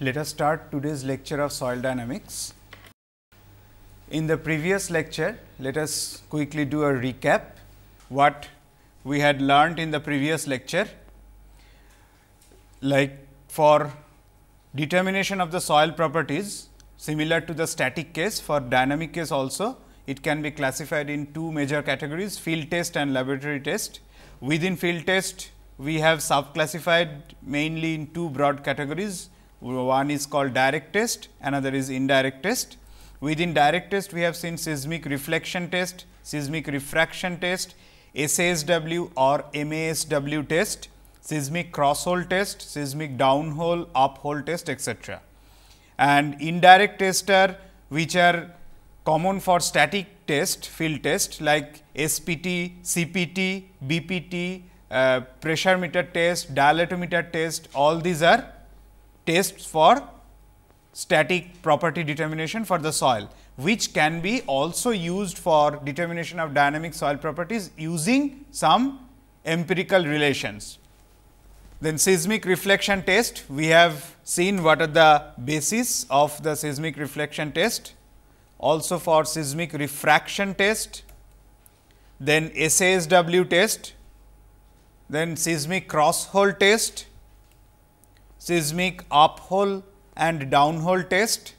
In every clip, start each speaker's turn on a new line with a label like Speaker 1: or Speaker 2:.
Speaker 1: Let us start today's lecture of soil dynamics. In the previous lecture, let us quickly do a recap what we had learnt in the previous lecture. Like for determination of the soil properties, similar to the static case for dynamic case also, it can be classified in two major categories field test and laboratory test. Within field test, we have subclassified mainly in two broad categories one is called direct test, another is indirect test. Within direct test, we have seen seismic reflection test, seismic refraction test, SASW or MASW test, seismic crosshole test, seismic downhole, uphole test, etc. And indirect tester, which are common for static test, field test like SPT, CPT, BPT, uh, pressure meter test, dilatometer test, all these are tests for static property determination for the soil, which can be also used for determination of dynamic soil properties using some empirical relations. Then seismic reflection test, we have seen what are the basis of the seismic reflection test, also for seismic refraction test, then SASW test, then seismic cross hole test, seismic uphole and downhole test.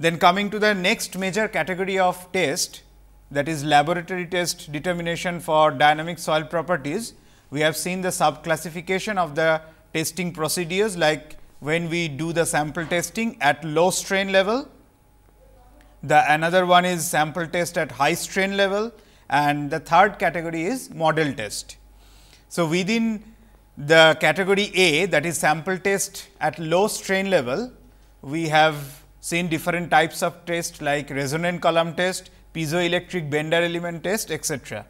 Speaker 1: Then coming to the next major category of test that is laboratory test determination for dynamic soil properties. We have seen the sub classification of the testing procedures like when we do the sample testing at low strain level. The another one is sample test at high strain level and the third category is model test. So, within the category A that is sample test at low strain level, we have seen different types of test like resonant column test, piezoelectric bender element test etc.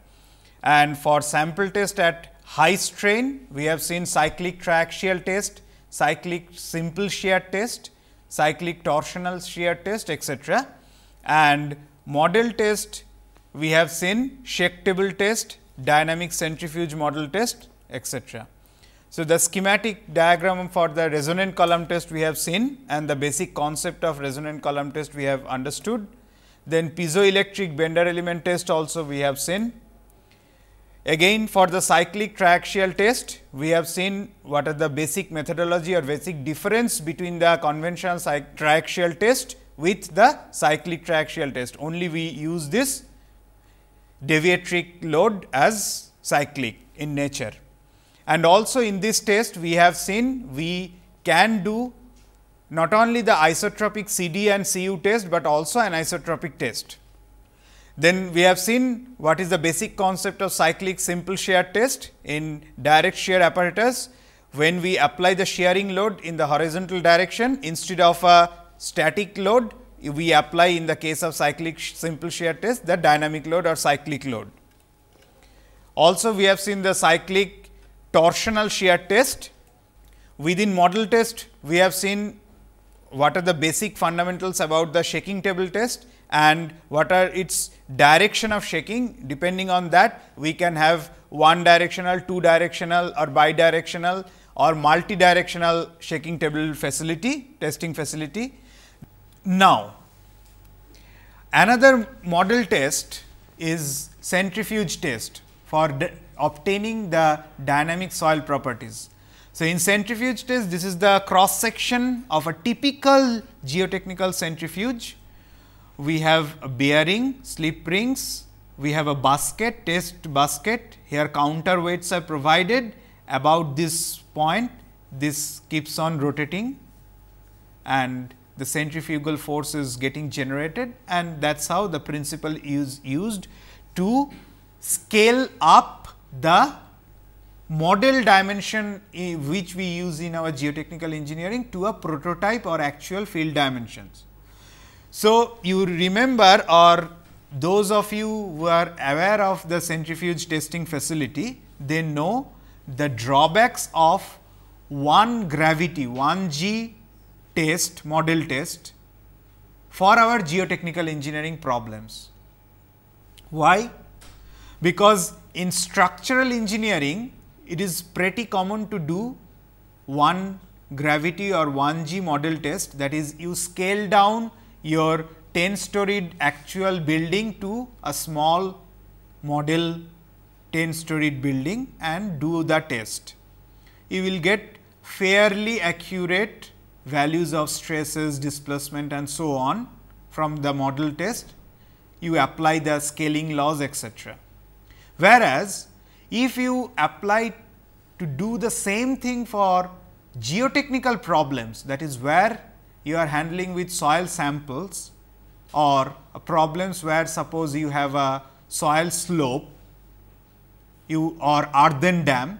Speaker 1: And for sample test at high strain, we have seen cyclic triaxial test, cyclic simple shear test, cyclic torsional shear test etc. And model test, we have seen shake table test, dynamic centrifuge model test etc. So, the schematic diagram for the resonant column test we have seen and the basic concept of resonant column test we have understood. Then piezoelectric bender element test also we have seen. Again for the cyclic triaxial test, we have seen what are the basic methodology or basic difference between the conventional triaxial test with the cyclic triaxial test. Only we use this deviatric load as cyclic in nature. And also in this test, we have seen we can do not only the isotropic CD and CU test, but also an isotropic test. Then we have seen what is the basic concept of cyclic simple shear test in direct shear apparatus when we apply the shearing load in the horizontal direction instead of a static load we apply in the case of cyclic simple shear test the dynamic load or cyclic load. Also we have seen the cyclic torsional shear test. Within model test, we have seen what are the basic fundamentals about the shaking table test and what are its direction of shaking. Depending on that, we can have one directional, two directional or bidirectional or multi-directional shaking table facility, testing facility. Now, another model test is centrifuge test for obtaining the dynamic soil properties. So, in centrifuge test this is the cross section of a typical geotechnical centrifuge. We have a bearing, slip rings, we have a basket, test basket, here counterweights are provided about this point, this keeps on rotating and the centrifugal force is getting generated and that is how the principle is used to scale up the model dimension which we use in our geotechnical engineering to a prototype or actual field dimensions. So, you remember or those of you who are aware of the centrifuge testing facility, they know the drawbacks of one gravity 1 G test model test for our geotechnical engineering problems. Why? Because in structural engineering, it is pretty common to do one gravity or 1G model test that is you scale down your 10 story actual building to a small model 10 story building and do the test. You will get fairly accurate values of stresses, displacement and so on from the model test. You apply the scaling laws etc. Whereas, if you apply to do the same thing for geotechnical problems that is where you are handling with soil samples or problems where suppose you have a soil slope you or Arden dam,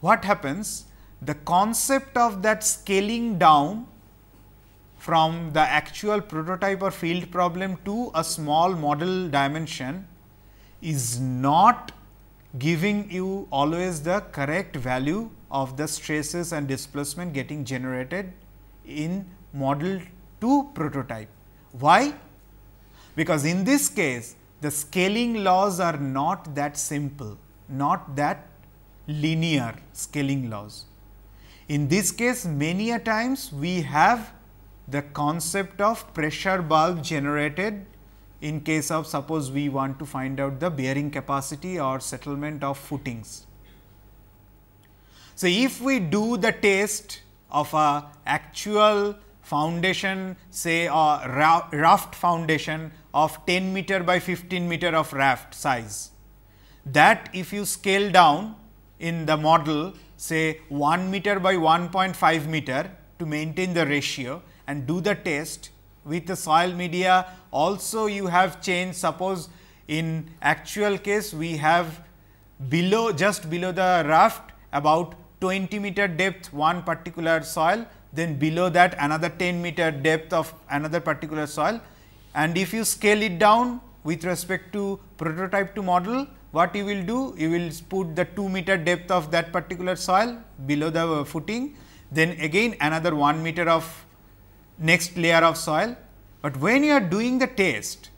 Speaker 1: what happens? The concept of that scaling down from the actual prototype or field problem to a small model dimension is not giving you always the correct value of the stresses and displacement getting generated in model 2 prototype. Why? Because in this case the scaling laws are not that simple, not that linear scaling laws. In this case many a times we have the concept of pressure bulb generated in case of suppose we want to find out the bearing capacity or settlement of footings. So, if we do the test of a actual foundation say a raft foundation of 10 meter by 15 meter of raft size that if you scale down in the model say 1 meter by 1.5 meter to maintain the ratio and do the test with the soil media. Also you have changed suppose in actual case we have below just below the raft about 20 meter depth one particular soil then below that another 10 meter depth of another particular soil and if you scale it down with respect to prototype to model what you will do you will put the 2 meter depth of that particular soil below the footing then again another 1 meter of next layer of soil. But when you are doing the test,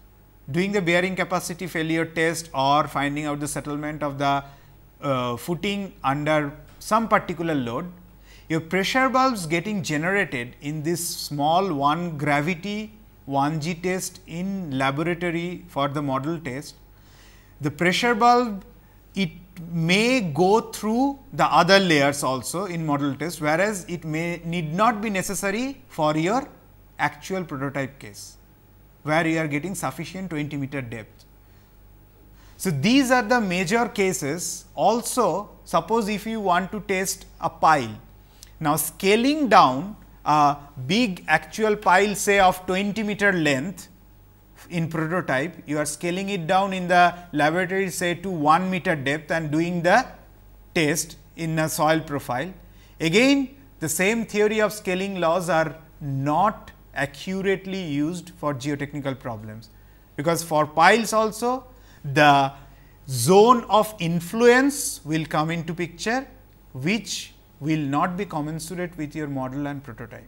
Speaker 1: doing the bearing capacity failure test or finding out the settlement of the uh, footing under some particular load, your pressure bulbs getting generated in this small one gravity 1G test in laboratory for the model test, the pressure bulb it may go through the other layers also in model test, whereas it may need not be necessary for your actual prototype case, where you are getting sufficient 20 meter depth. So, these are the major cases also suppose if you want to test a pile. Now, scaling down a big actual pile say of 20 meter length in prototype, you are scaling it down in the laboratory say to 1 meter depth and doing the test in a soil profile. Again the same theory of scaling laws are not accurately used for geotechnical problems, because for piles also the zone of influence will come into picture which will not be commensurate with your model and prototype.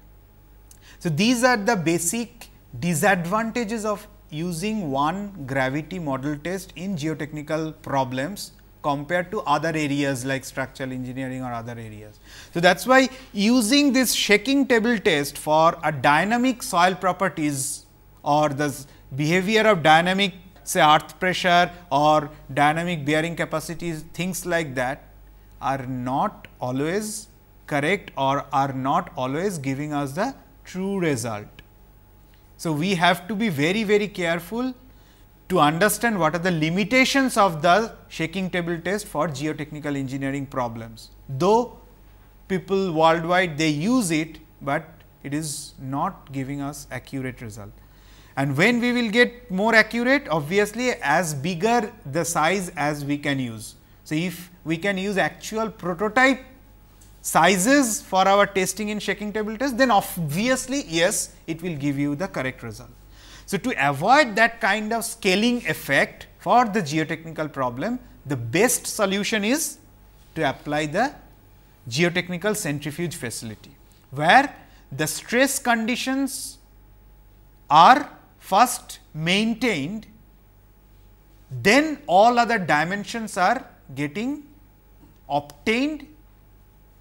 Speaker 1: So, these are the basic disadvantages of using one gravity model test in geotechnical problems compared to other areas like structural engineering or other areas. So, that is why using this shaking table test for a dynamic soil properties or the behavior of dynamic say earth pressure or dynamic bearing capacities things like that are not always correct or are not always giving us the true result. So, we have to be very, very careful to understand what are the limitations of the shaking table test for geotechnical engineering problems. Though people worldwide they use it, but it is not giving us accurate result. And when we will get more accurate obviously as bigger the size as we can use. So, if we can use actual prototype sizes for our testing in shaking table test, then obviously yes, it will give you the correct result. So, to avoid that kind of scaling effect for the geotechnical problem, the best solution is to apply the geotechnical centrifuge facility, where the stress conditions are first maintained, then all other dimensions are getting obtained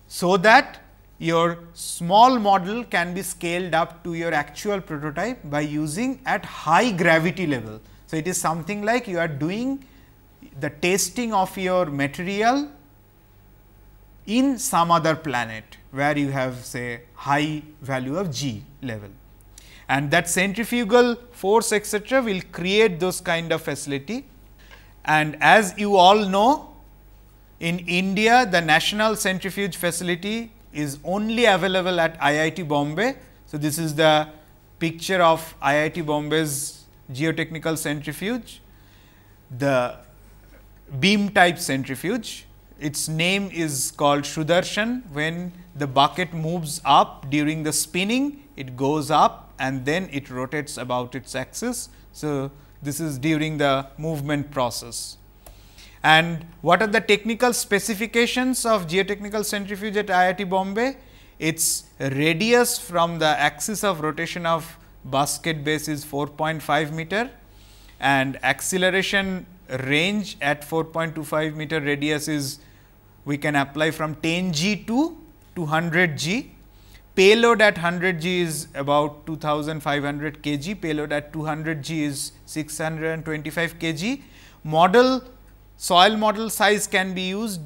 Speaker 1: so that your small model can be scaled up to your actual prototype by using at high gravity level. So, it is something like you are doing the testing of your material in some other planet where you have say high value of g level and that centrifugal force etc., will create those kind of facility. And as you all know in India, the National Centrifuge facility is only available at IIT Bombay. So, this is the picture of IIT Bombay's geotechnical centrifuge, the beam type centrifuge. Its name is called Sudarshan. When the bucket moves up during the spinning, it goes up and then it rotates about its axis. So, this is during the movement process. And what are the technical specifications of geotechnical centrifuge at IIT Bombay? Its radius from the axis of rotation of basket base is 4.5 meter and acceleration range at 4.25 meter radius is we can apply from 10 g to 200 g. Payload at 100 g is about 2500 kg, payload at 200 g is 625 kg. Model soil model size can be used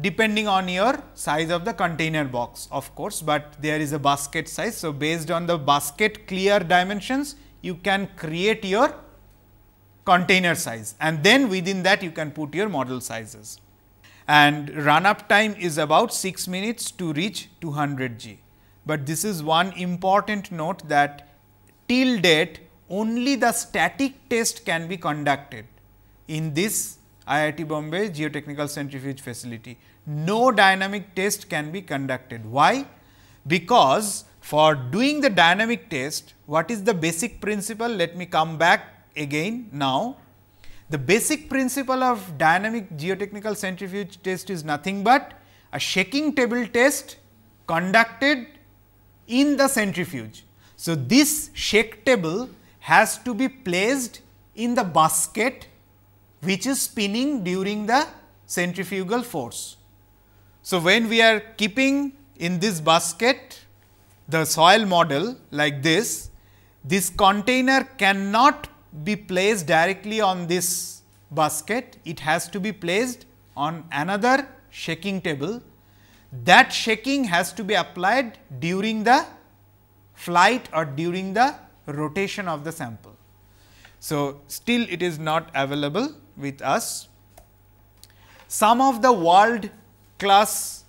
Speaker 1: depending on your size of the container box of course, but there is a basket size. So, based on the basket clear dimensions you can create your container size and then within that you can put your model sizes. And run up time is about 6 minutes to reach 200 G. But this is one important note that till date only the static test can be conducted in this IIT Bombay Geotechnical Centrifuge Facility. No dynamic test can be conducted. Why? Because for doing the dynamic test, what is the basic principle? Let me come back again now. The basic principle of dynamic geotechnical centrifuge test is nothing but a shaking table test conducted in the centrifuge. So, this shake table has to be placed in the basket which is spinning during the centrifugal force. So, when we are keeping in this basket the soil model like this, this container cannot be placed directly on this basket, it has to be placed on another shaking table. That shaking has to be applied during the flight or during the rotation of the sample. So, still it is not available with us. Some of the world class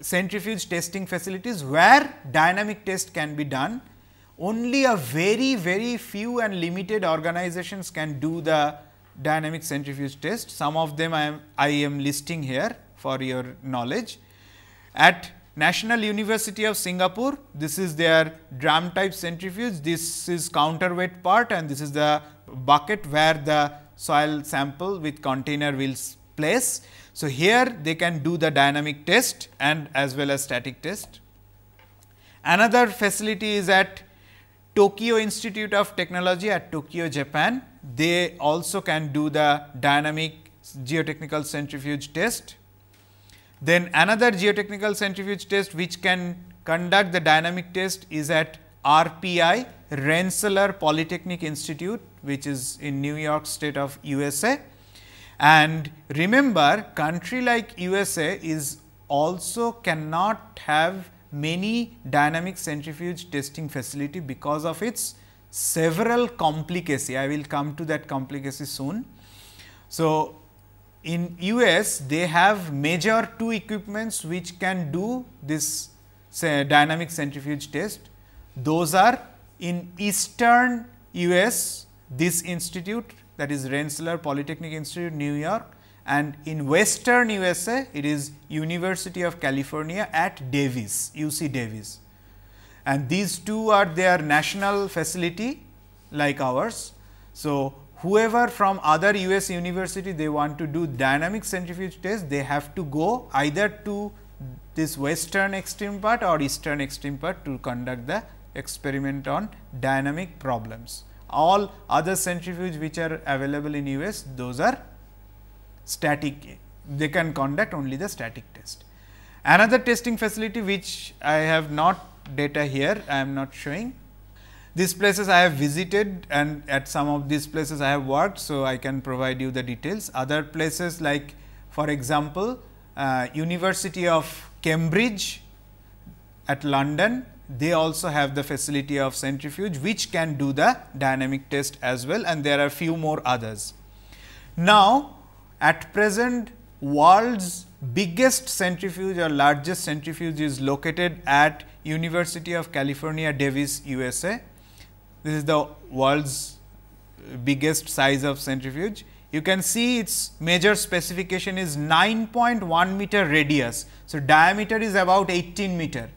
Speaker 1: centrifuge testing facilities where dynamic test can be done. Only a very, very few and limited organizations can do the dynamic centrifuge test. Some of them I am, I am listing here for your knowledge. At National University of Singapore, this is their drum type centrifuge, this is counterweight part and this is the bucket where the soil sample with container will place. So, here they can do the dynamic test and as well as static test. Another facility is at Tokyo Institute of Technology at Tokyo, Japan. They also can do the dynamic geotechnical centrifuge test. Then another geotechnical centrifuge test which can conduct the dynamic test is at RPI, Rensselaer Polytechnic Institute which is in New York state of USA. And remember country like USA is also cannot have many dynamic centrifuge testing facility because of its several complicacy. I will come to that complicacy soon. So, in US they have major two equipments which can do this say, dynamic centrifuge test. Those are in eastern US this institute that is Rensselaer Polytechnic Institute, New York and in western USA it is University of California at Davis, UC Davis. And these two are their national facility like ours. So, whoever from other US university they want to do dynamic centrifuge test, they have to go either to this western extreme part or eastern extreme part to conduct the experiment on dynamic problems all other centrifuge which are available in US those are static they can conduct only the static test. Another testing facility which I have not data here I am not showing these places I have visited and at some of these places I have worked. So, I can provide you the details other places like for example, uh, University of Cambridge at London they also have the facility of centrifuge which can do the dynamic test as well and there are few more others. Now, at present world's biggest centrifuge or largest centrifuge is located at University of California Davis USA. This is the world's biggest size of centrifuge. You can see its major specification is 9.1 meter radius. So, diameter is about 18 meter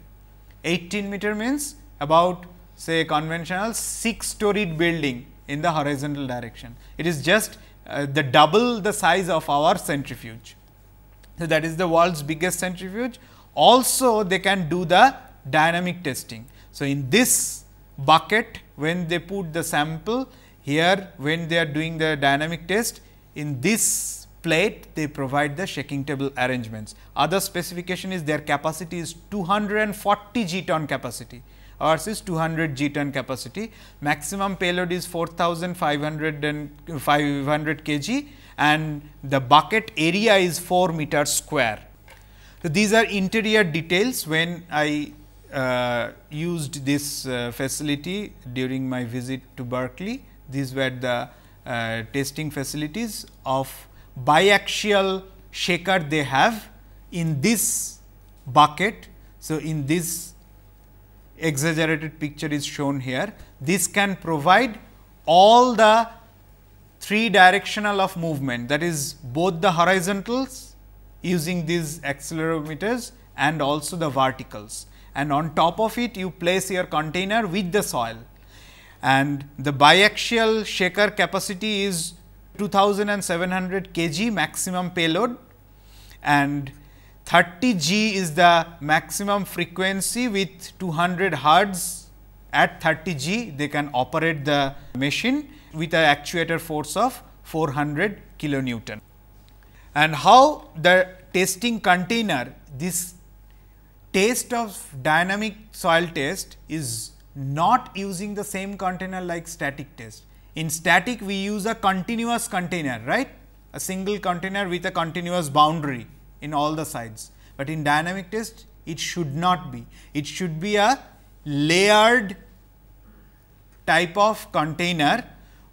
Speaker 1: 18 meter means about say conventional 6 storied building in the horizontal direction. It is just uh, the double the size of our centrifuge. So, that is the world's biggest centrifuge. Also, they can do the dynamic testing. So, in this bucket when they put the sample here when they are doing the dynamic test in this plate, they provide the shaking table arrangements. Other specification is their capacity is 240 G ton capacity. Ours is 200 G ton capacity. Maximum payload is 4500 and 500 kg and the bucket area is 4 meter square. So, these are interior details when I uh, used this uh, facility during my visit to Berkeley. These were the uh, testing facilities of biaxial shaker they have in this bucket. So, in this exaggerated picture is shown here, this can provide all the three directional of movement that is both the horizontals using these accelerometers and also the verticals and on top of it you place your container with the soil and the biaxial shaker capacity is 2700 kg maximum payload and 30 G is the maximum frequency with 200 hertz at 30 G they can operate the machine with an actuator force of 400 kilonewton. And how the testing container this test of dynamic soil test is not using the same container like static test. In static, we use a continuous container, right? A single container with a continuous boundary in all the sides. But in dynamic test, it should not be. It should be a layered type of container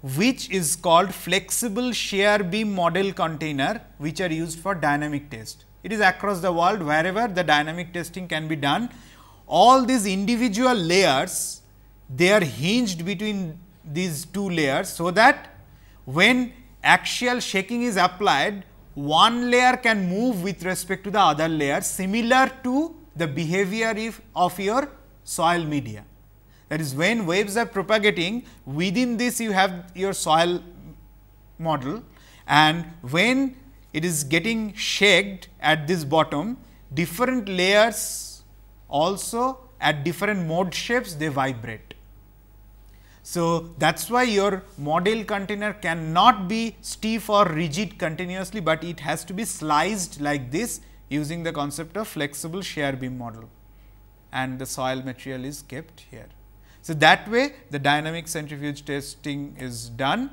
Speaker 1: which is called flexible shear beam model container which are used for dynamic test. It is across the world wherever the dynamic testing can be done. All these individual layers they are hinged between these two layers so that when axial shaking is applied, one layer can move with respect to the other layer similar to the behavior if, of your soil media. That is when waves are propagating within this you have your soil model and when it is getting shaked at this bottom different layers also at different mode shapes they vibrate. So, that is why your model container cannot be stiff or rigid continuously, but it has to be sliced like this using the concept of flexible shear beam model and the soil material is kept here. So, that way the dynamic centrifuge testing is done.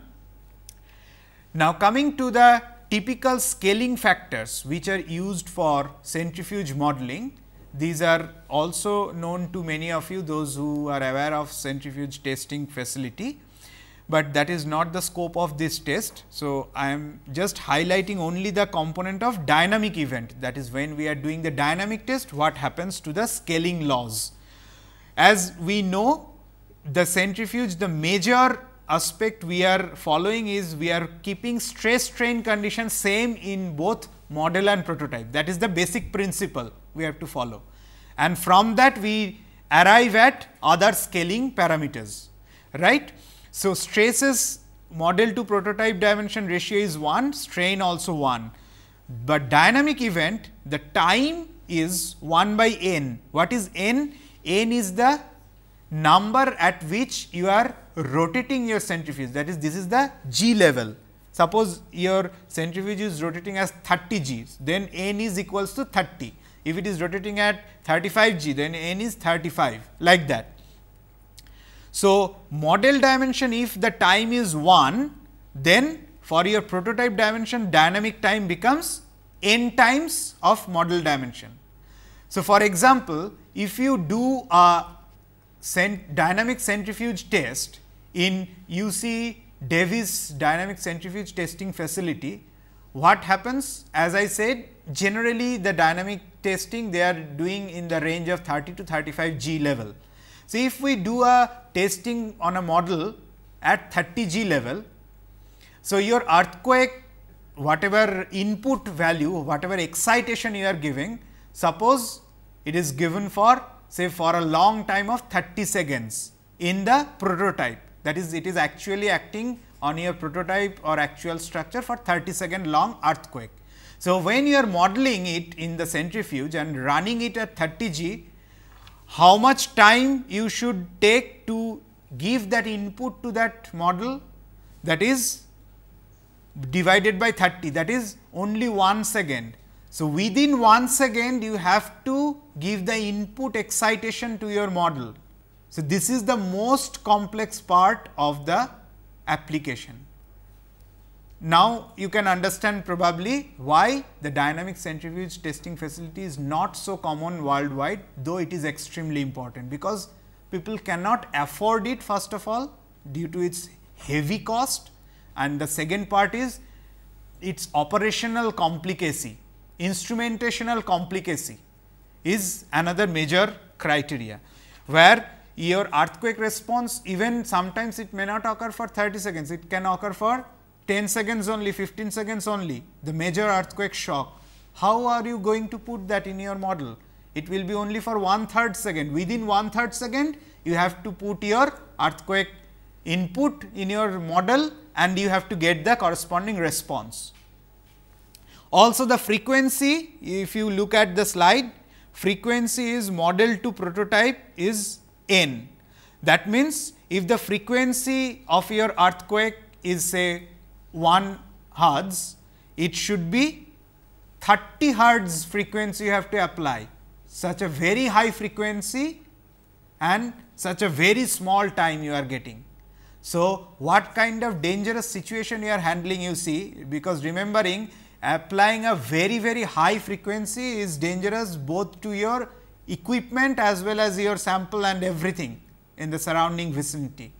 Speaker 1: Now, coming to the typical scaling factors which are used for centrifuge modeling. These are also known to many of you those who are aware of centrifuge testing facility, but that is not the scope of this test. So, I am just highlighting only the component of dynamic event that is when we are doing the dynamic test what happens to the scaling laws. As we know the centrifuge the major aspect we are following is we are keeping stress strain condition same in both model and prototype that is the basic principle we have to follow. And from that we arrive at other scaling parameters, right. So, stresses model to prototype dimension ratio is 1, strain also 1, but dynamic event the time is 1 by n. What is n? n is the number at which you are rotating your centrifuge that is this is the g level. Suppose your centrifuge is rotating as 30 g's, then n is equals to 30. If it is rotating at 35 G, then n is 35 like that. So, model dimension if the time is 1, then for your prototype dimension dynamic time becomes n times of model dimension. So, for example, if you do a cent dynamic centrifuge test in UC Davis dynamic centrifuge testing facility, what happens as I said generally the dynamic testing they are doing in the range of 30 to 35 G level. So, if we do a testing on a model at 30 G level, so your earthquake whatever input value whatever excitation you are giving suppose it is given for say for a long time of 30 seconds in the prototype that is it is actually acting on your prototype or actual structure for 30 second long earthquake. So, when you are modeling it in the centrifuge and running it at 30 G, how much time you should take to give that input to that model that is divided by 30 that is only 1 second. So, within 1 second you have to give the input excitation to your model. So, this is the most complex part of the application. Now, you can understand probably why the dynamic centrifuge testing facility is not so common worldwide, though it is extremely important because people cannot afford it first of all due to its heavy cost and the second part is its operational complicacy, instrumentational complicacy is another major criteria where your earthquake response even sometimes it may not occur for 30 seconds, it can occur for 10 seconds only, 15 seconds only, the major earthquake shock. How are you going to put that in your model? It will be only for one third second. Within one third second, you have to put your earthquake input in your model and you have to get the corresponding response. Also the frequency, if you look at the slide, frequency is model to prototype is n. That means, if the frequency of your earthquake is say 1 hertz, it should be 30 hertz frequency you have to apply. Such a very high frequency and such a very small time you are getting. So, what kind of dangerous situation you are handling you see because remembering applying a very very high frequency is dangerous both to your equipment as well as your sample and everything in the surrounding vicinity.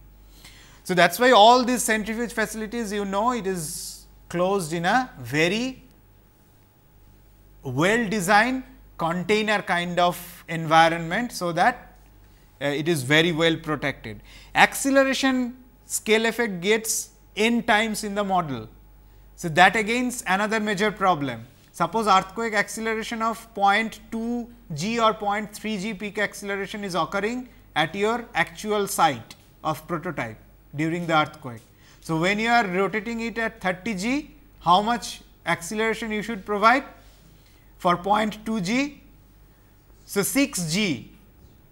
Speaker 1: So, that is why all these centrifuge facilities you know it is closed in a very well designed container kind of environment. So, that uh, it is very well protected. Acceleration scale effect gets n times in the model. So, that again is another major problem Suppose earthquake acceleration of 0.2 g or 0.3 g peak acceleration is occurring at your actual site of prototype during the earthquake. So, when you are rotating it at 30 g, how much acceleration you should provide? For 0.2 g, so 6 g.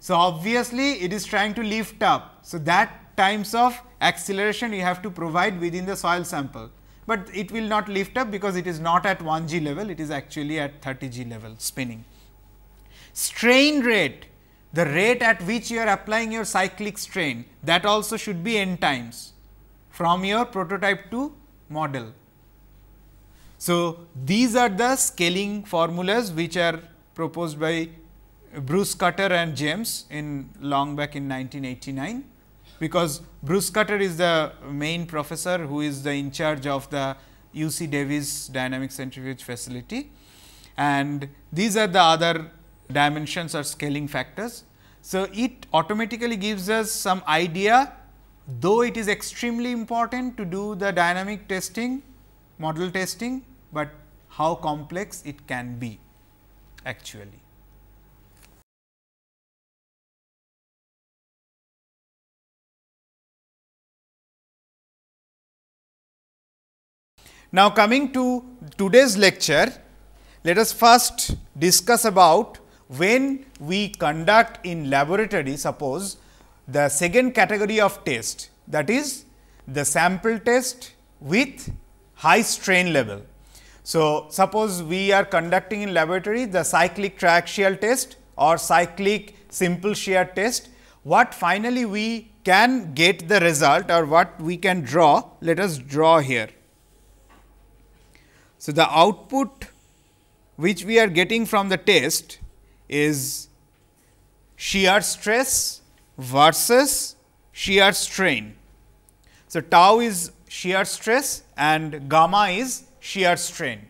Speaker 1: So, obviously, it is trying to lift up. So, that times of acceleration you have to provide within the soil sample but it will not lift up because it is not at 1 g level, it is actually at 30 g level spinning. Strain rate, the rate at which you are applying your cyclic strain that also should be n times from your prototype to model. So, these are the scaling formulas which are proposed by Bruce Cutter and James in long back in 1989 because Bruce Cutter is the main professor who is the in charge of the UC Davis dynamic centrifuge facility and these are the other dimensions or scaling factors. So, it automatically gives us some idea though it is extremely important to do the dynamic testing model testing, but how complex it can be actually. Now, coming to today's lecture, let us first discuss about when we conduct in laboratory, suppose the second category of test that is the sample test with high strain level. So, suppose we are conducting in laboratory the cyclic triaxial test or cyclic simple shear test, what finally we can get the result or what we can draw, let us draw here. So, the output which we are getting from the test is shear stress versus shear strain. So, tau is shear stress and gamma is shear strain.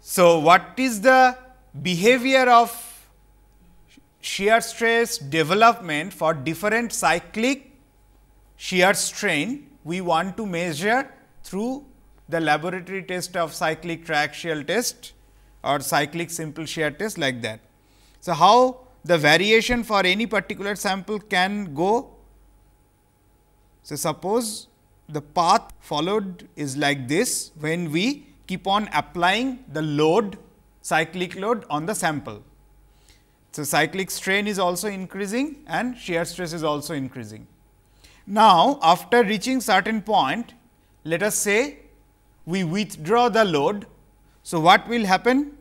Speaker 1: So, what is the behavior of shear stress development for different cyclic shear strain we want to measure through the laboratory test of cyclic triaxial test or cyclic simple shear test like that. So, how the variation for any particular sample can go. So, suppose the path followed is like this when we keep on applying the load cyclic load on the sample. So, cyclic strain is also increasing and shear stress is also increasing. Now, after reaching certain point, let us say we withdraw the load. So, what will happen?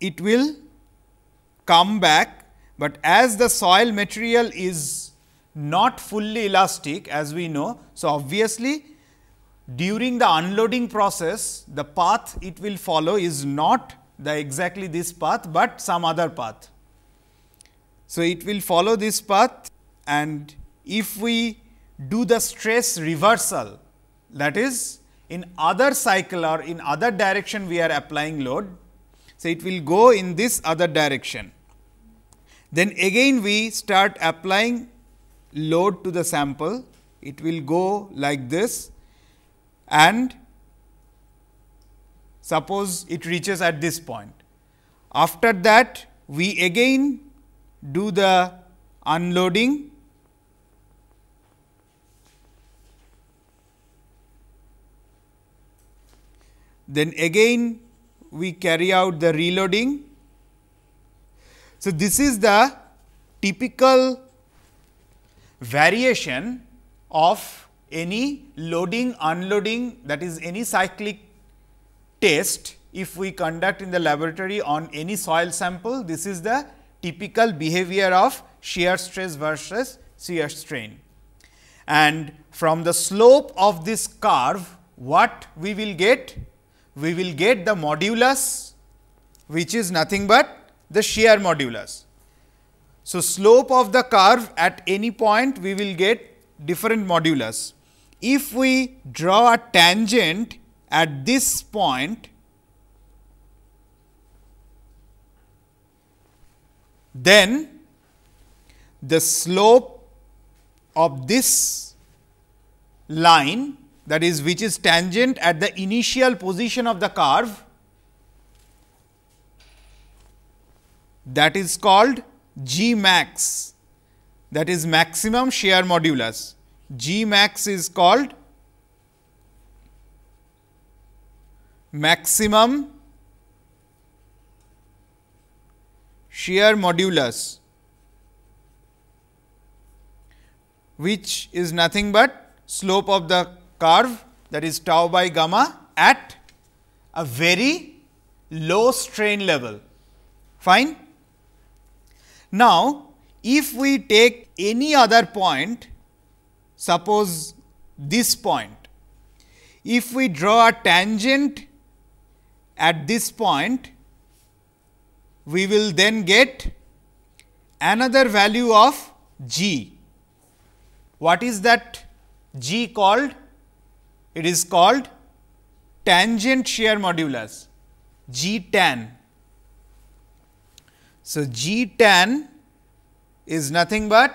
Speaker 1: It will come back, but as the soil material is not fully elastic as we know. So, obviously, during the unloading process, the path it will follow is not the exactly this path, but some other path. So, it will follow this path and if we do the stress reversal that is in other cycle or in other direction we are applying load. So, it will go in this other direction. Then again we start applying load to the sample, it will go like this and suppose it reaches at this point. After that we again do the unloading Then again we carry out the reloading. So, this is the typical variation of any loading unloading that is any cyclic test if we conduct in the laboratory on any soil sample this is the typical behavior of shear stress versus shear strain. And from the slope of this curve what we will get we will get the modulus which is nothing but the shear modulus. So, slope of the curve at any point we will get different modulus. If we draw a tangent at this point, then the slope of this line that is which is tangent at the initial position of the curve that is called G max that is maximum shear modulus. G max is called maximum shear modulus which is nothing but slope of the curve that is tau by gamma at a very low strain level. Fine. Now, if we take any other point, suppose this point, if we draw a tangent at this point, we will then get another value of g. What is that g called? It is called tangent shear modulus G tan. So, G tan is nothing but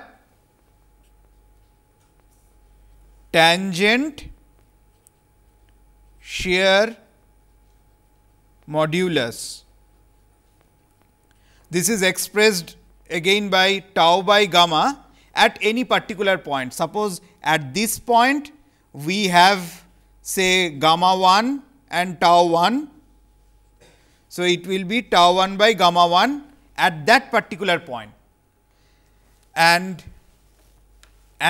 Speaker 1: tangent shear modulus. This is expressed again by tau by gamma at any particular point. Suppose at this point we have say gamma 1 and tau 1. So, it will be tau 1 by gamma 1 at that particular point. And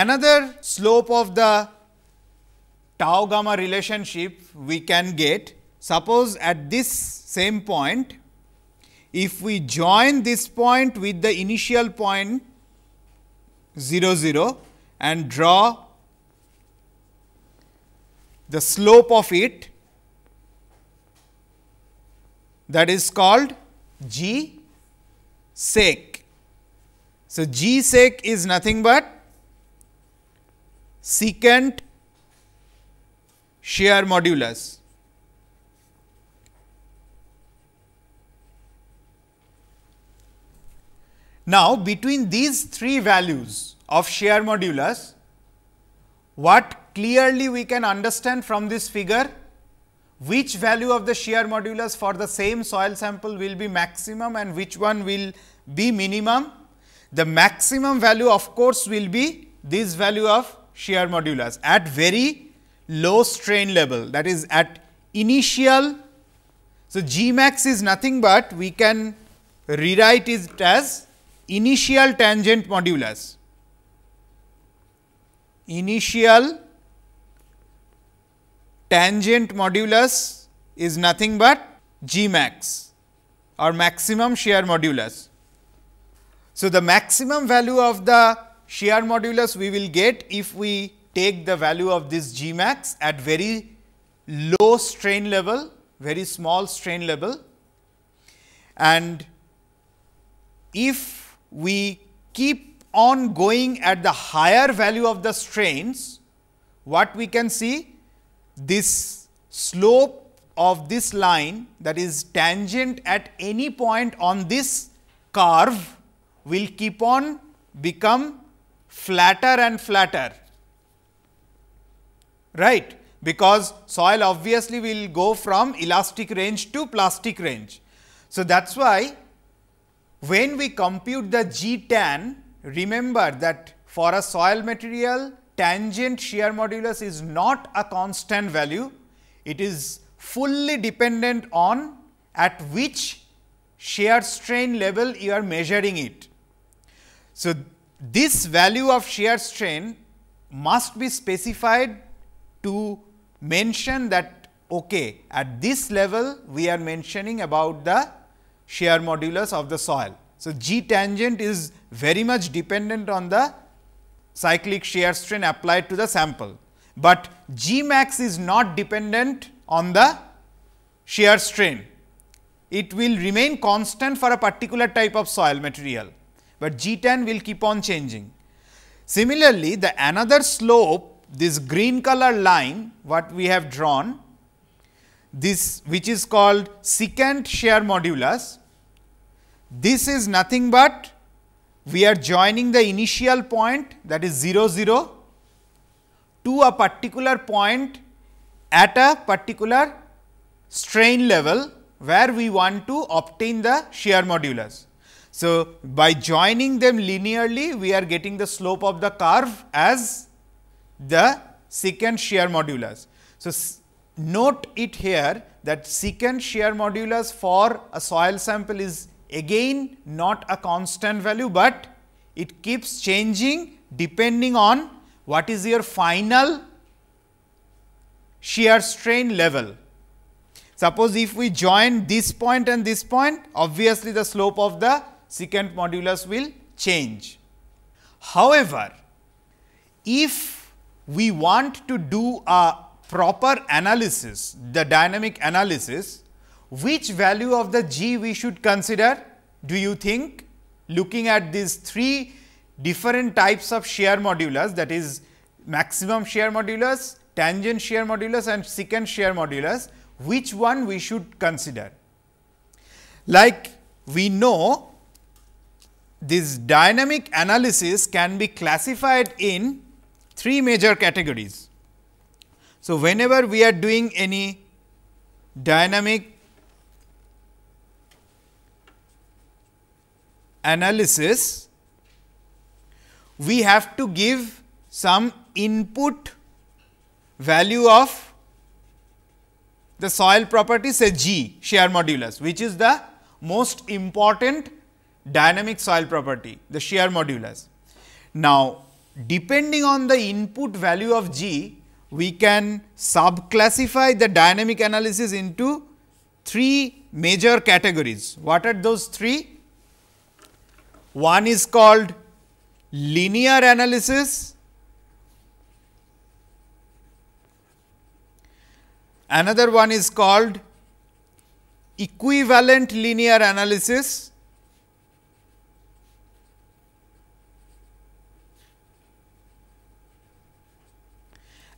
Speaker 1: another slope of the tau gamma relationship we can get suppose at this same point if we join this point with the initial point 0 0 and draw the slope of it that is called g sec. So, g sec is nothing but secant shear modulus. Now, between these three values of shear modulus, what clearly we can understand from this figure which value of the shear modulus for the same soil sample will be maximum and which one will be minimum. The maximum value of course will be this value of shear modulus at very low strain level that is at initial. So, G max is nothing but we can rewrite it as initial tangent modulus, initial tangent modulus is nothing but G max or maximum shear modulus. So, the maximum value of the shear modulus we will get if we take the value of this G max at very low strain level, very small strain level and if we keep on going at the higher value of the strains, what we can see this slope of this line that is tangent at any point on this curve will keep on become flatter and flatter, right? Because soil obviously will go from elastic range to plastic range. So, that is why when we compute the G tan, remember that for a soil material tangent shear modulus is not a constant value, it is fully dependent on at which shear strain level you are measuring it. So, this value of shear strain must be specified to mention that okay, at this level we are mentioning about the shear modulus of the soil. So, g tangent is very much dependent on the cyclic shear strain applied to the sample, but G max is not dependent on the shear strain. It will remain constant for a particular type of soil material, but G10 will keep on changing. Similarly, the another slope, this green color line what we have drawn, this which is called secant shear modulus, this is nothing but we are joining the initial point that is 0 0 to a particular point at a particular strain level where we want to obtain the shear modulus. So, by joining them linearly we are getting the slope of the curve as the secant shear modulus. So, note it here that secant shear modulus for a soil sample is again not a constant value, but it keeps changing depending on what is your final shear strain level. Suppose if we join this point and this point, obviously the slope of the secant modulus will change. However, if we want to do a proper analysis, the dynamic analysis, which value of the g we should consider do you think looking at these three different types of shear modulus that is maximum shear modulus, tangent shear modulus and secant shear modulus which one we should consider. Like we know this dynamic analysis can be classified in three major categories. So, whenever we are doing any dynamic analysis, we have to give some input value of the soil property say G shear modulus which is the most important dynamic soil property the shear modulus. Now, depending on the input value of G we can subclassify the dynamic analysis into three major categories. What are those three? One is called linear analysis. Another one is called equivalent linear analysis.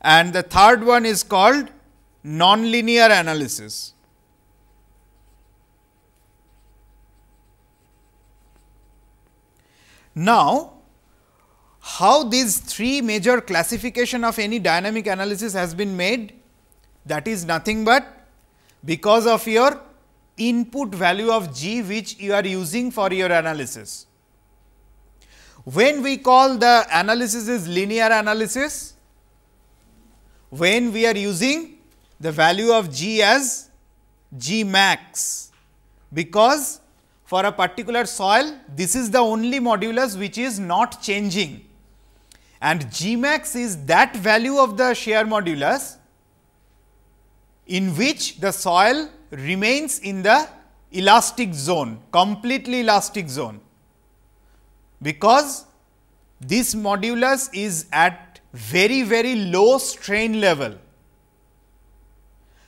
Speaker 1: And the third one is called nonlinear analysis. Now, how these three major classification of any dynamic analysis has been made? That is nothing but because of your input value of g which you are using for your analysis. When we call the analysis is linear analysis, when we are using the value of g as g max because for a particular soil, this is the only modulus which is not changing and Gmax is that value of the shear modulus in which the soil remains in the elastic zone, completely elastic zone, because this modulus is at very, very low strain level.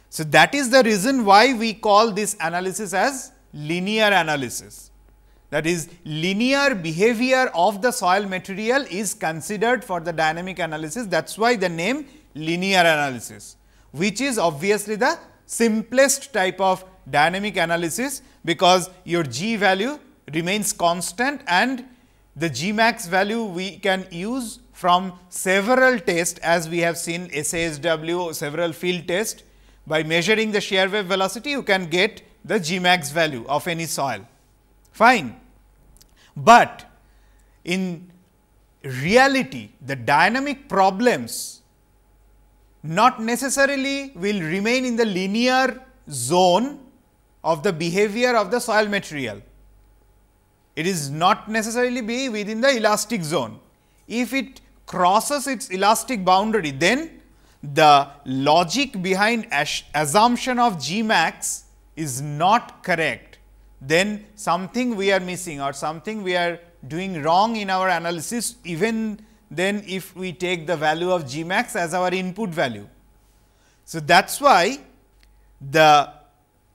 Speaker 1: So, that is the reason why we call this analysis as linear analysis. That is linear behavior of the soil material is considered for the dynamic analysis. That is why the name linear analysis, which is obviously the simplest type of dynamic analysis because your g value remains constant and the g max value we can use from several tests as we have seen SASW several field tests. By measuring the shear wave velocity you can get the Gmax value of any soil. Fine. But in reality, the dynamic problems not necessarily will remain in the linear zone of the behavior of the soil material. It is not necessarily be within the elastic zone. If it crosses its elastic boundary, then the logic behind assumption of G max is not correct, then something we are missing or something we are doing wrong in our analysis even then if we take the value of g max as our input value. So, that is why the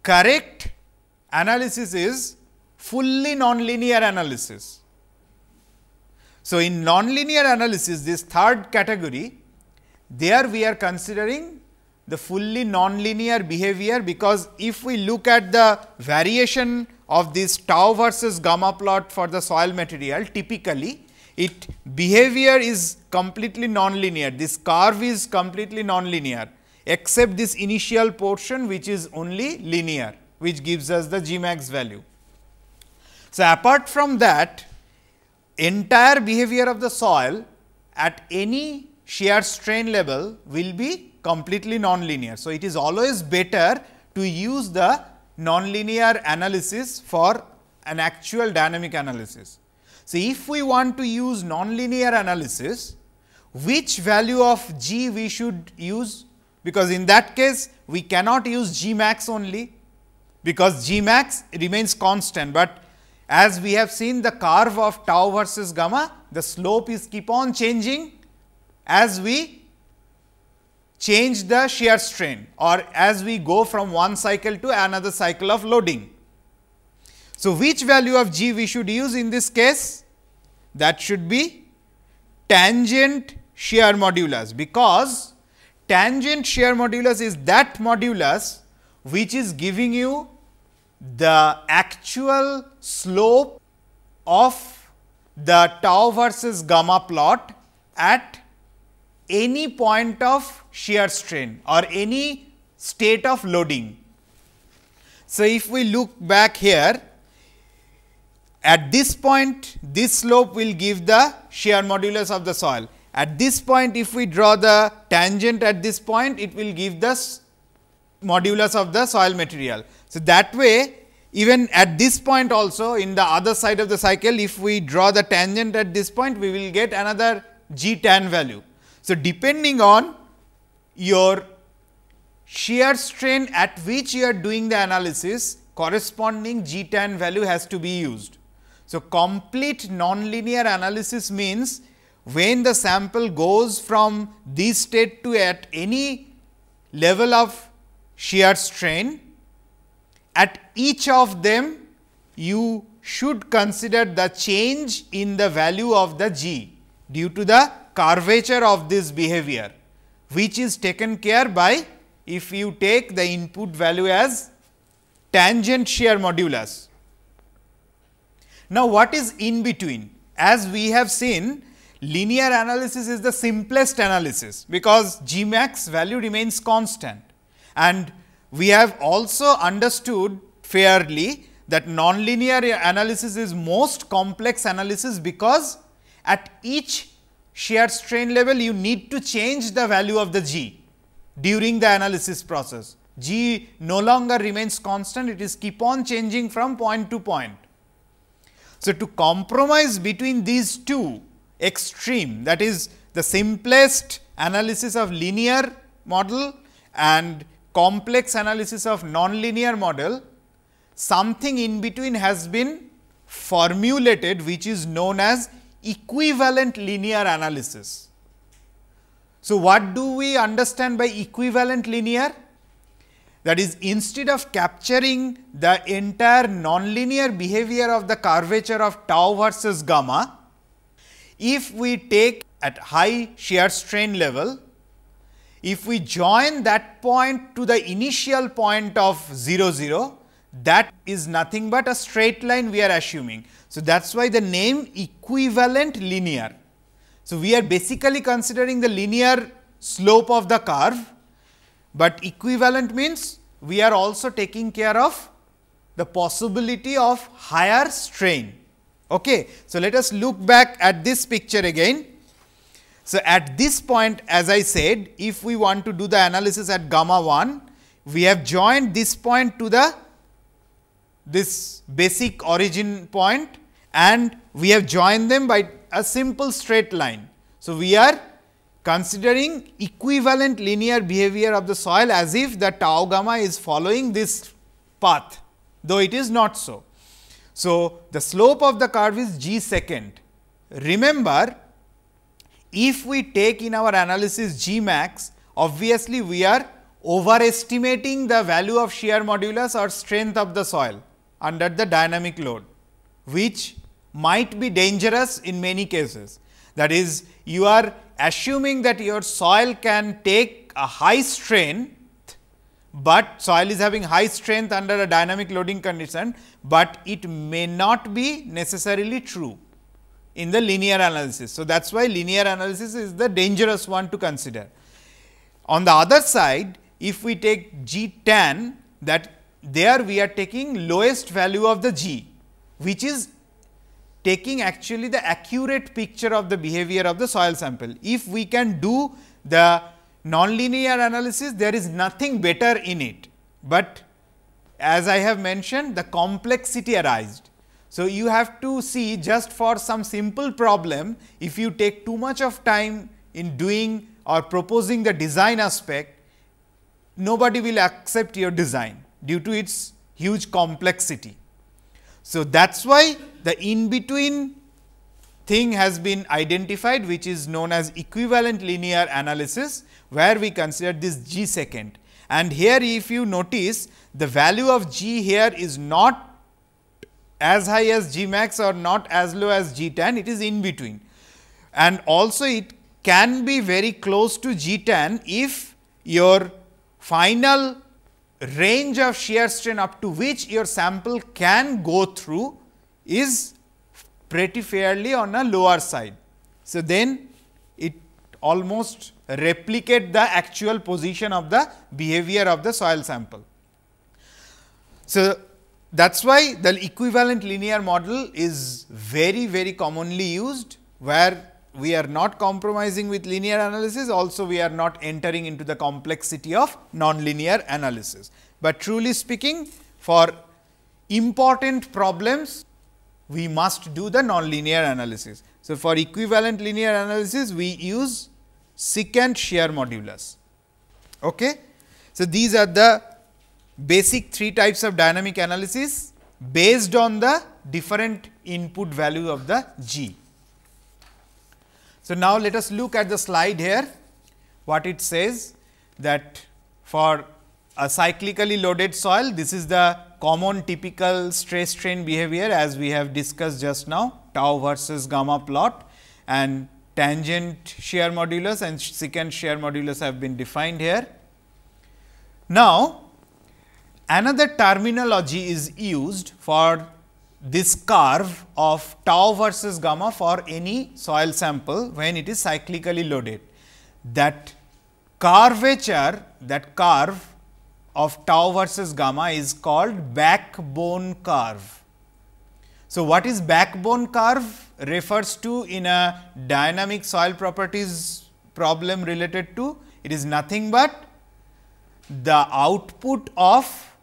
Speaker 1: correct analysis is fully nonlinear analysis. So, in nonlinear analysis this third category there we are considering the fully nonlinear behavior because if we look at the variation of this tau versus gamma plot for the soil material typically it behavior is completely nonlinear this curve is completely nonlinear except this initial portion which is only linear which gives us the Gmax value. So, apart from that entire behavior of the soil at any shear strain level will be completely nonlinear. So, it is always better to use the nonlinear analysis for an actual dynamic analysis. So, if we want to use nonlinear analysis, which value of g we should use? Because in that case, we cannot use g max only, because g max remains constant, but as we have seen the curve of tau versus gamma, the slope is keep on changing as we change the shear strain or as we go from one cycle to another cycle of loading. So, which value of g we should use in this case? That should be tangent shear modulus because tangent shear modulus is that modulus which is giving you the actual slope of the tau versus gamma plot at any point of shear strain or any state of loading. So, if we look back here, at this point this slope will give the shear modulus of the soil. At this point if we draw the tangent at this point it will give the modulus of the soil material. So, that way even at this point also in the other side of the cycle if we draw the tangent at this point we will get another g tan value. So, depending on your shear strain at which you are doing the analysis, corresponding G tan value has to be used. So, complete nonlinear analysis means when the sample goes from this state to at any level of shear strain, at each of them you should consider the change in the value of the G due to the curvature of this behavior, which is taken care by if you take the input value as tangent shear modulus. Now, what is in between? As we have seen, linear analysis is the simplest analysis because G max value remains constant. And we have also understood fairly that nonlinear analysis is most complex analysis because at each shear strain level, you need to change the value of the G during the analysis process. G no longer remains constant, it is keep on changing from point to point. So, to compromise between these two extreme that is the simplest analysis of linear model and complex analysis of nonlinear model, something in between has been formulated which is known as equivalent linear analysis. So, what do we understand by equivalent linear? That is instead of capturing the entire nonlinear behavior of the curvature of tau versus gamma, if we take at high shear strain level, if we join that point to the initial point of 0, 0, that is nothing but a straight line we are assuming. So, that is why the name equivalent linear. So, we are basically considering the linear slope of the curve, but equivalent means we are also taking care of the possibility of higher strain. Okay. So, let us look back at this picture again. So, at this point as I said if we want to do the analysis at gamma 1, we have joined this point to the this basic origin point and we have joined them by a simple straight line. So, we are considering equivalent linear behavior of the soil as if the tau gamma is following this path, though it is not so. So, the slope of the curve is g second. Remember, if we take in our analysis g max, obviously, we are overestimating the value of shear modulus or strength of the soil under the dynamic load, which might be dangerous in many cases. That is, you are assuming that your soil can take a high strain, but soil is having high strength under a dynamic loading condition, but it may not be necessarily true in the linear analysis. So, that is why linear analysis is the dangerous one to consider. On the other side, if we take G tan that there we are taking lowest value of the G, which is taking actually the accurate picture of the behavior of the soil sample. If we can do the nonlinear analysis, there is nothing better in it. But as I have mentioned, the complexity arised. So, you have to see just for some simple problem, if you take too much of time in doing or proposing the design aspect, nobody will accept your design due to its huge complexity. So, that is why the in between thing has been identified which is known as equivalent linear analysis where we consider this g second. And here if you notice the value of g here is not as high as g max or not as low as g tan it is in between. And also it can be very close to g tan if your final range of shear strain up to which your sample can go through is pretty fairly on a lower side. So, then it almost replicate the actual position of the behavior of the soil sample. So, that is why the equivalent linear model is very, very commonly used where we are not compromising with linear analysis, also we are not entering into the complexity of nonlinear analysis. But truly speaking, for important problems, we must do the nonlinear analysis. So, for equivalent linear analysis, we use secant shear modulus. Okay? So, these are the basic three types of dynamic analysis based on the different input value of the G. So, now let us look at the slide here what it says that for a cyclically loaded soil this is the common typical stress strain behavior as we have discussed just now tau versus gamma plot and tangent shear modulus and secant shear modulus have been defined here. Now, another terminology is used for this curve of tau versus gamma for any soil sample when it is cyclically loaded. That curvature, that curve of tau versus gamma is called backbone curve. So, what is backbone curve refers to in a dynamic soil properties problem related to it is nothing but the output of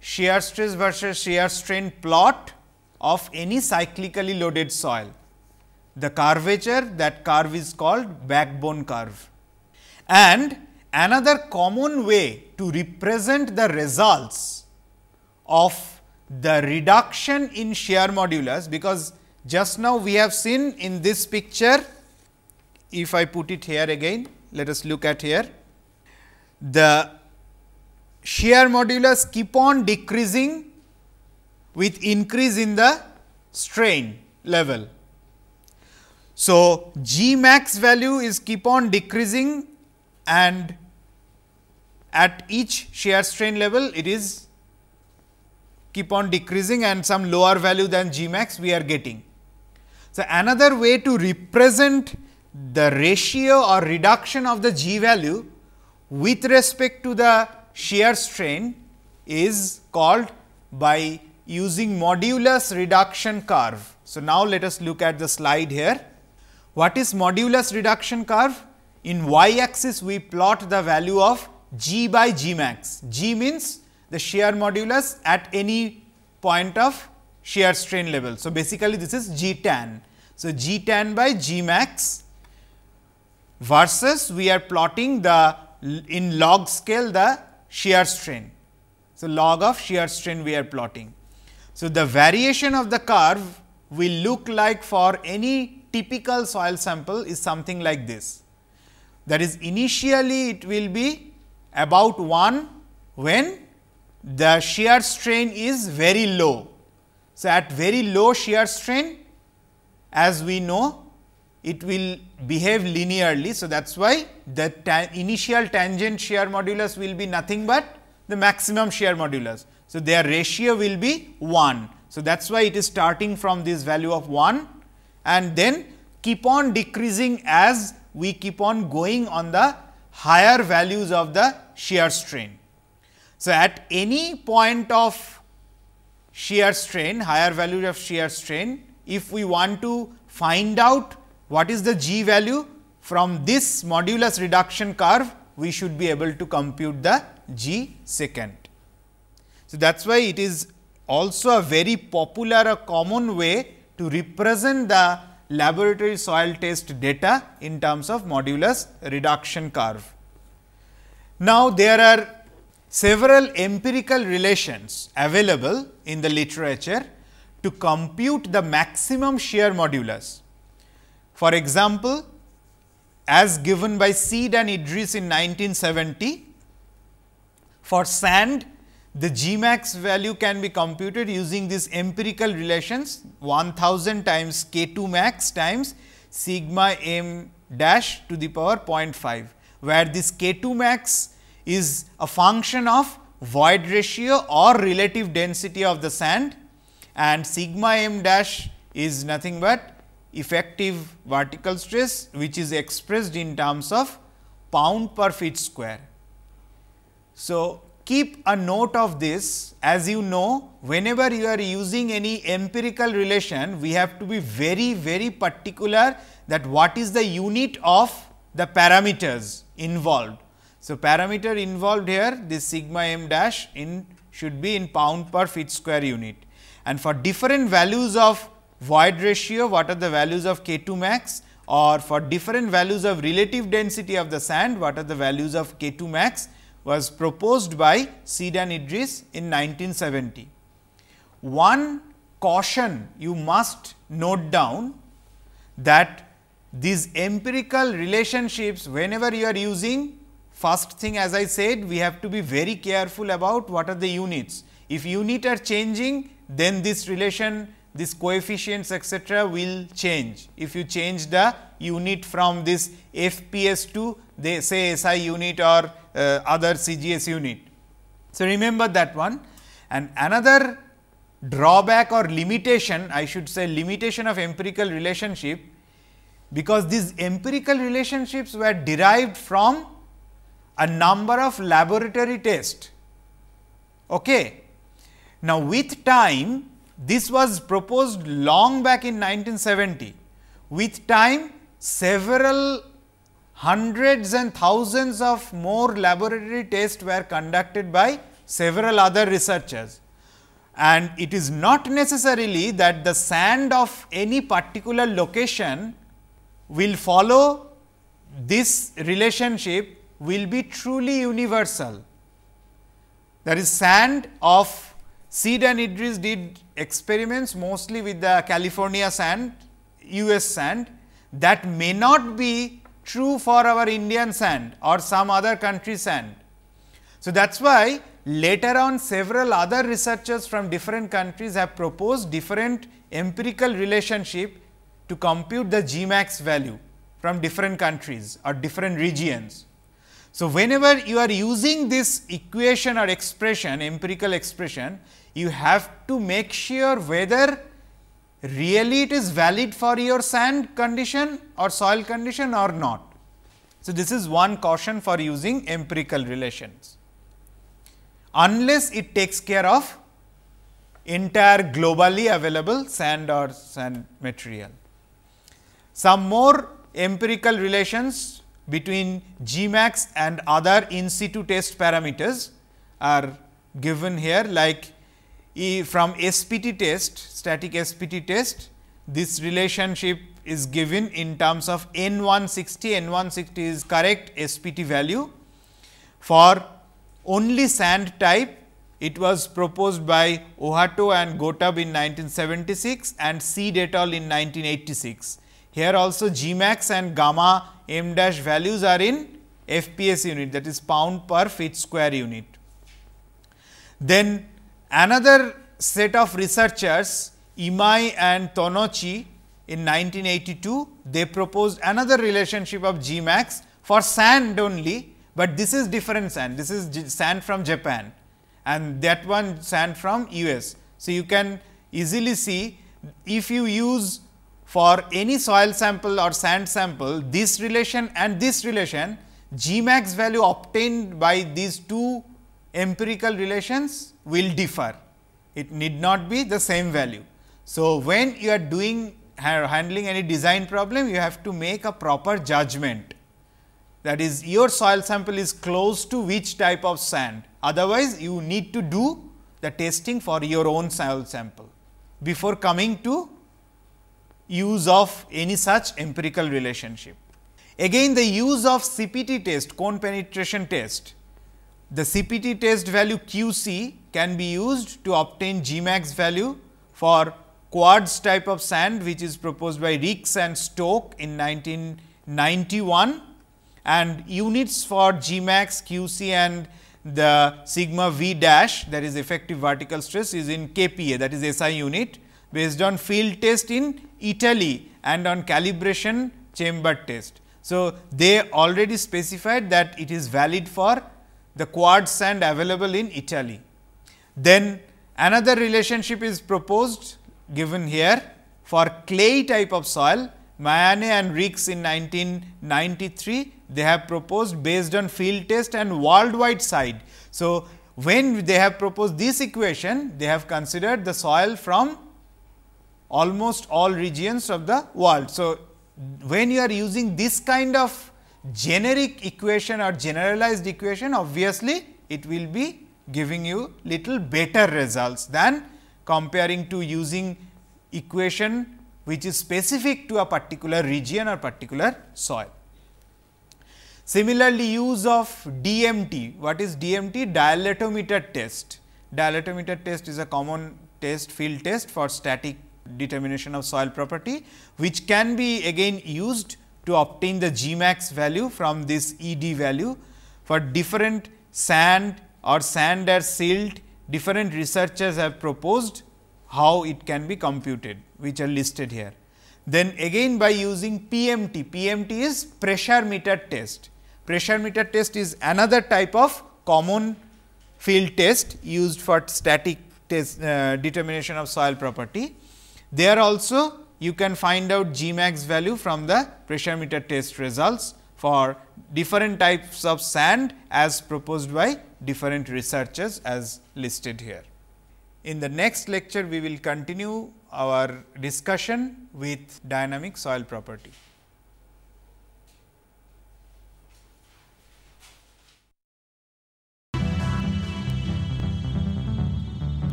Speaker 1: shear stress versus shear strain plot of any cyclically loaded soil. The curvature that curve is called backbone curve. And another common way to represent the results of the reduction in shear modulus because just now we have seen in this picture if I put it here again let us look at here the shear modulus keep on decreasing with increase in the strain level. So, G max value is keep on decreasing and at each shear strain level it is keep on decreasing and some lower value than G max we are getting. So, another way to represent the ratio or reduction of the G value with respect to the shear strain is called by using modulus reduction curve. So, now let us look at the slide here. What is modulus reduction curve? In y axis we plot the value of g by g max. g means the shear modulus at any point of shear strain level. So, basically this is g tan. So, g tan by g max versus we are plotting the in log scale the shear strain. So, log of shear strain we are plotting. So, the variation of the curve will look like for any typical soil sample is something like this. That is initially it will be about 1 when the shear strain is very low. So, at very low shear strain as we know it will behave linearly. So, that is why the ta initial tangent shear modulus will be nothing but the maximum shear modulus. So, their ratio will be 1. So, that is why it is starting from this value of 1 and then keep on decreasing as we keep on going on the higher values of the shear strain. So, at any point of shear strain, higher value of shear strain, if we want to find out what is the g value from this modulus reduction curve, we should be able to compute the g second. So, that is why it is also a very popular a common way to represent the laboratory soil test data in terms of modulus reduction curve. Now, there are several empirical relations available in the literature to compute the maximum shear modulus. For example, as given by Seed and Idris in 1970, for sand the Gmax value can be computed using these empirical relations 1000 times K2 max times sigma m dash to the power 0.5, where this K2 max is a function of void ratio or relative density of the sand and sigma m dash is nothing but effective vertical stress which is expressed in terms of pound per feet square. So, keep a note of this. As you know, whenever you are using any empirical relation, we have to be very, very particular that what is the unit of the parameters involved. So, parameter involved here, this sigma m dash in should be in pound per feet square unit. And for different values of void ratio, what are the values of K2 max? or for different values of relative density of the sand, what are the values of K2 max was proposed by Sid and Idris in 1970. One caution you must note down that these empirical relationships whenever you are using first thing as I said we have to be very careful about what are the units. If unit are changing then this relation this coefficients etcetera will change. If you change the unit from this FPS to they say SI unit or uh, other CGS unit. So, remember that one and another drawback or limitation I should say limitation of empirical relationship because these empirical relationships were derived from a number of laboratory tests. Okay. Now, with time this was proposed long back in 1970. With time several hundreds and thousands of more laboratory tests were conducted by several other researchers. And it is not necessarily that the sand of any particular location will follow this relationship will be truly universal. There is sand of Seed and Idris did experiments mostly with the California sand, US sand that may not be true for our Indian sand or some other country sand. So, that is why later on several other researchers from different countries have proposed different empirical relationship to compute the Gmax value from different countries or different regions. So, whenever you are using this equation or expression empirical expression, you have to make sure whether really it is valid for your sand condition or soil condition or not. So, this is one caution for using empirical relations, unless it takes care of entire globally available sand or sand material. Some more empirical relations between Gmax and other in situ test parameters are given here like from SPT test, static SPT test, this relationship is given in terms of N 160, N 160 is correct SPT value. For only sand type, it was proposed by Ohato and Gotab in 1976 and Seed et al. in 1986. Here also Gmax and gamma m dash values are in FPS unit that is pound per feet square unit. Then Another set of researchers, Imai and Tonochi in 1982, they proposed another relationship of Gmax for sand only, but this is different sand. This is sand from Japan and that one sand from US. So, you can easily see if you use for any soil sample or sand sample, this relation and this relation Gmax value obtained by these two empirical relations will differ. It need not be the same value. So, when you are doing handling any design problem, you have to make a proper judgment. That is your soil sample is close to which type of sand. Otherwise, you need to do the testing for your own soil sample before coming to use of any such empirical relationship. Again the use of CPT test, cone penetration test the CPT test value QC can be used to obtain Gmax value for quads type of sand which is proposed by Ricks and Stoke in 1991 and units for Gmax, QC and the sigma V dash that is effective vertical stress is in KPA that is SI unit based on field test in Italy and on calibration chamber test. So, they already specified that it is valid for the quartz sand available in Italy. Then another relationship is proposed given here for clay type of soil. Mayane and Reeks in 1993, they have proposed based on field test and worldwide side. So, when they have proposed this equation, they have considered the soil from almost all regions of the world. So, when you are using this kind of generic equation or generalized equation, obviously, it will be giving you little better results than comparing to using equation which is specific to a particular region or particular soil. Similarly, use of DMT, what is DMT? Dilatometer test. Dilatometer test is a common test field test for static determination of soil property, which can be again used to obtain the Gmax value from this ED value for different sand or sand as silt different researchers have proposed how it can be computed which are listed here. Then again by using PMT, PMT is pressure meter test. Pressure meter test is another type of common field test used for static test uh, determination of soil property. There also you can find out G max value from the pressure meter test results for different types of sand as proposed by different researchers as listed here. In the next lecture, we will continue our discussion with dynamic soil property.